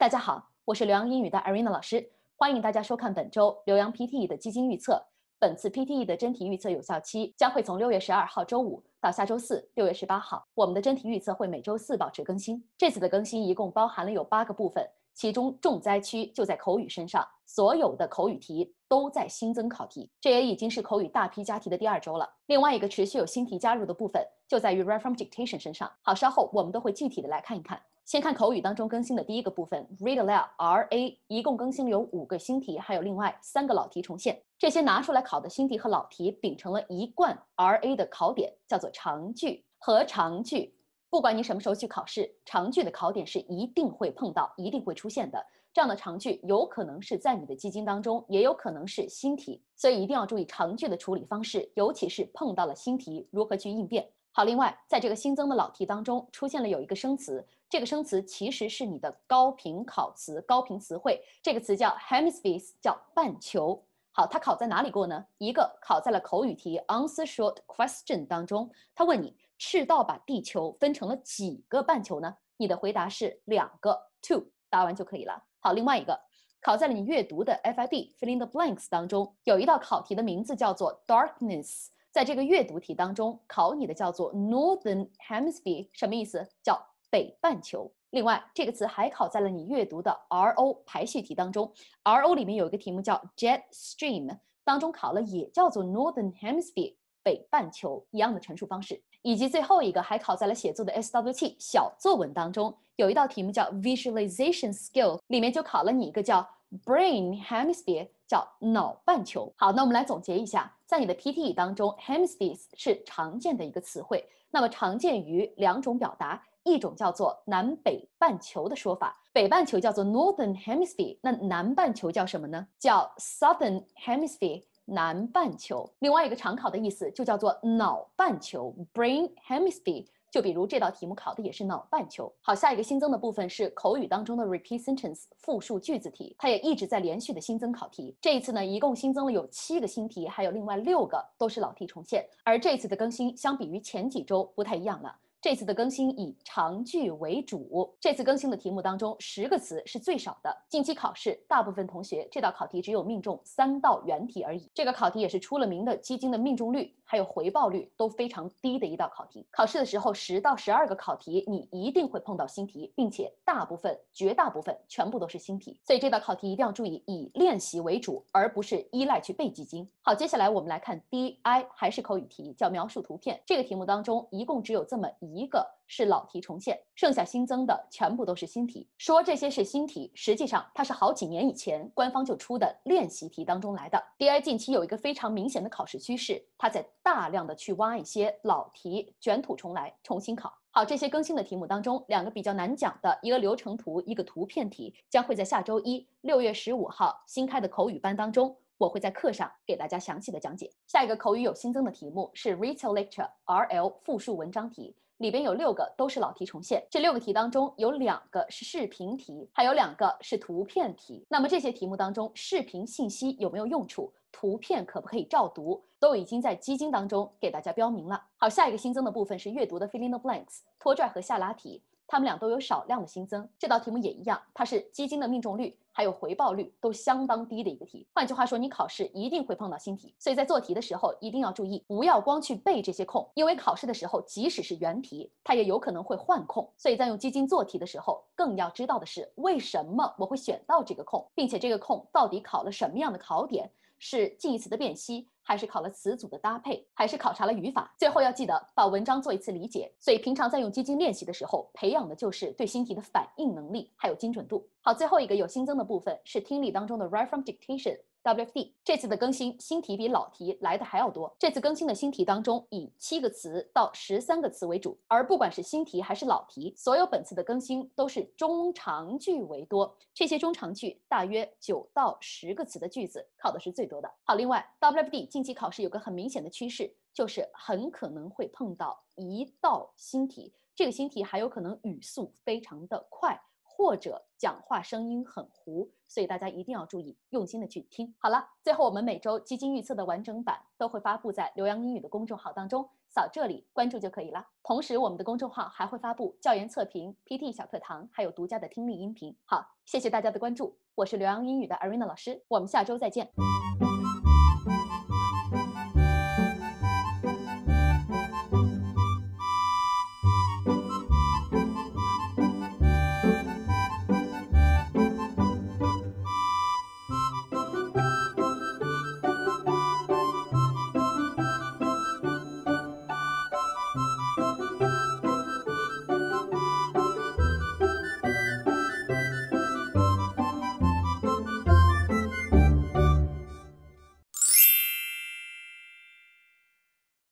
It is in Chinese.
大家好，我是浏阳英语的 a r i n a 老师，欢迎大家收看本周浏阳 PTE 的基金预测。本次 PTE 的真题预测有效期将会从六月十二号周五到下周四六月十八号。我们的真题预测会每周四保持更新。这次的更新一共包含了有八个部分，其中重灾区就在口语身上，所有的口语题都在新增考题。这也已经是口语大批加题的第二周了。另外一个持续有新题加入的部分就在于 Reformation 身上。好，稍后我们都会具体的来看一看。先看口语当中更新的第一个部分，Read a L R A，一共更新了有五个新题，还有另外三个老题重现。这些拿出来考的新题和老题，秉承了一贯 R A 的考点，叫做长句和长句。不管你什么时候去考试，长句的考点是一定会碰到，一定会出现的。这样的长句有可能是在你的基金当中，也有可能是新题，所以一定要注意长句的处理方式，尤其是碰到了新题，如何去应变。好，另外在这个新增的老题当中，出现了有一个生词。这个生词其实是你的高频考词、高频词汇。这个词叫 hemisphere，叫半球。好，它考在哪里过呢？一个考在了口语题 answer short question 当中，他问你赤道把地球分成了几个半球呢？你的回答是两个，two，答完就可以了。好，另外一个考在了你阅读的 F I D filling the blanks 当中，有一道考题的名字叫做 darkness，在这个阅读题当中考你的叫做 northern hemisphere，什么意思？叫北半球。另外，这个词还考在了你阅读的 R O 排序题当中。R O 里面有一个题目叫 Jet Stream，当中考了也叫做 Northern Hemisphere 北半球一样的陈述方式。以及最后一个还考在了写作的 S W T 小作文当中，有一道题目叫 Visualization Skill，里面就考了你一个叫 Brain Hemisphere，叫脑半球。好，那我们来总结一下，在你的 P T E 当中，Hemisphere 是常见的一个词汇。那么常见于两种表达。一种叫做南北半球的说法，北半球叫做 Northern Hemisphere，那南半球叫什么呢？叫 Southern Hemisphere，南半球。另外一个常考的意思就叫做脑半球 Brain Hemisphere。就比如这道题目考的也是脑半球。好，下一个新增的部分是口语当中的 Repeat Sentence 复述句子题，它也一直在连续的新增考题。这一次呢，一共新增了有七个新题，还有另外六个都是老题重现。而这次的更新相比于前几周不太一样了。这次的更新以长句为主，这次更新的题目当中，十个词是最少的。近期考试，大部分同学这道考题只有命中三道原题而已，这个考题也是出了名的基金的命中率。还有回报率都非常低的一道考题。考试的时候，十到十二个考题，你一定会碰到新题，并且大部分、绝大部分、全部都是新题。所以这道考题一定要注意，以练习为主，而不是依赖去背基金。好，接下来我们来看 DI，还是口语题，叫描述图片。这个题目当中，一共只有这么一个。是老题重现，剩下新增的全部都是新题。说这些是新题，实际上它是好几年以前官方就出的练习题当中来的。DI 近期有一个非常明显的考试趋势，它在大量的去挖一些老题，卷土重来，重新考。好，这些更新的题目当中，两个比较难讲的，一个流程图，一个图片题，将会在下周一六月十五号新开的口语班当中，我会在课上给大家详细的讲解。下一个口语有新增的题目是 r e a i a lecture R L 复述文章题。里边有六个都是老题重现，这六个题当中有两个是视频题，还有两个是图片题。那么这些题目当中，视频信息有没有用处？图片可不可以照读？都已经在基金当中给大家标明了。好，下一个新增的部分是阅读的 f i l l i n the blanks、拖拽和下拉题，他们俩都有少量的新增。这道题目也一样，它是基金的命中率。还有回报率都相当低的一个题。换句话说，你考试一定会碰到新题，所以在做题的时候一定要注意，不要光去背这些空，因为考试的时候即使是原题，它也有可能会换空。所以在用基金做题的时候，更要知道的是为什么我会选到这个空，并且这个空到底考了什么样的考点？是近义词的辨析，还是考了词组的搭配，还是考察了语法？最后要记得把文章做一次理解。所以平常在用基金练习的时候，培养的就是对新题的反应能力还有精准度。好，最后一个有新增的。部分是听力当中的 Write from Dictation (WFD)。这次的更新新题比老题来的还要多。这次更新的新题当中，以七个词到十三个词为主。而不管是新题还是老题，所有本次的更新都是中长句为多。这些中长句大约九到十个词的句子，考的是最多的。好，另外 WFD 近期考试有个很明显的趋势，就是很可能会碰到一道新题，这个新题还有可能语速非常的快。或者讲话声音很糊，所以大家一定要注意，用心的去听。好了，最后我们每周基金预测的完整版都会发布在刘洋英语的公众号当中，扫这里关注就可以了。同时，我们的公众号还会发布教研测评、PT 小课堂，还有独家的听力音频。好，谢谢大家的关注，我是刘洋英语的 a r e n a 老师，我们下周再见。